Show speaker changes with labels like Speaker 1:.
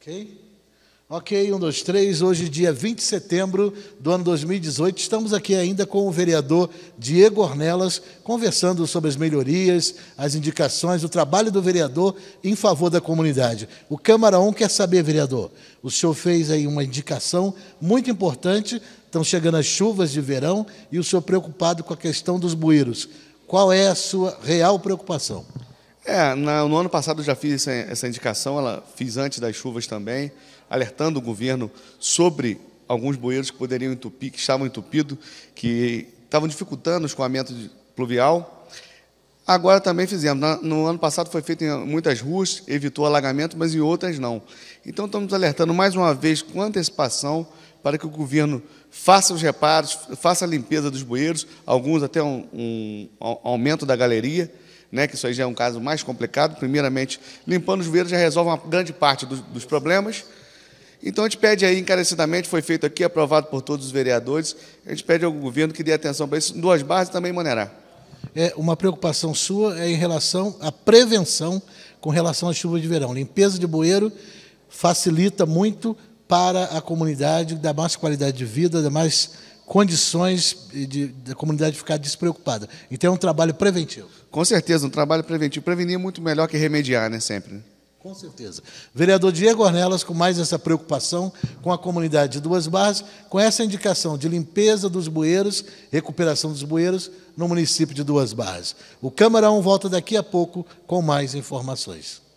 Speaker 1: Ok? Ok, um, dois, três. Hoje, dia 20 de setembro do ano 2018, estamos aqui ainda com o vereador Diego Ornelas, conversando sobre as melhorias, as indicações, o trabalho do vereador em favor da comunidade. O Câmara 1 quer saber, vereador, o senhor fez aí uma indicação muito importante, estão chegando as chuvas de verão e o senhor preocupado com a questão dos bueiros. Qual é a sua real preocupação?
Speaker 2: É, no ano passado eu já fiz essa, indicação, ela fiz antes das chuvas também, alertando o governo sobre alguns bueiros que poderiam entupir, que estavam entupidos, que estavam dificultando o escoamento pluvial. Agora também fizemos. No ano passado foi feito em muitas ruas, evitou alagamento, mas em outras não. Então estamos alertando mais uma vez com antecipação para que o governo faça os reparos, faça a limpeza dos bueiros, alguns até um, um aumento da galeria né, que isso aí já é um caso mais complicado. Primeiramente, limpando os bueiros já resolve uma grande parte do, dos problemas. Então a gente pede aí encarecidamente, foi feito aqui, aprovado por todos os vereadores, a gente pede ao governo que dê atenção para isso. Duas bases também maneirá.
Speaker 1: É, uma preocupação sua é em relação à prevenção com relação à chuva de verão. Limpeza de bueiro facilita muito para a comunidade, dá mais qualidade de vida, dá mais condições de, da comunidade ficar despreocupada. Então é um trabalho preventivo. Com certeza, um trabalho preventivo. Prevenir é muito melhor que remediar, né? Sempre. Né? Com certeza. Vereador Diego Ornelas, com mais essa preocupação com a comunidade de Duas Barras, com essa indicação de limpeza dos bueiros, recuperação dos bueiros no município de Duas Barras. O Câmarão volta daqui a pouco com mais informações.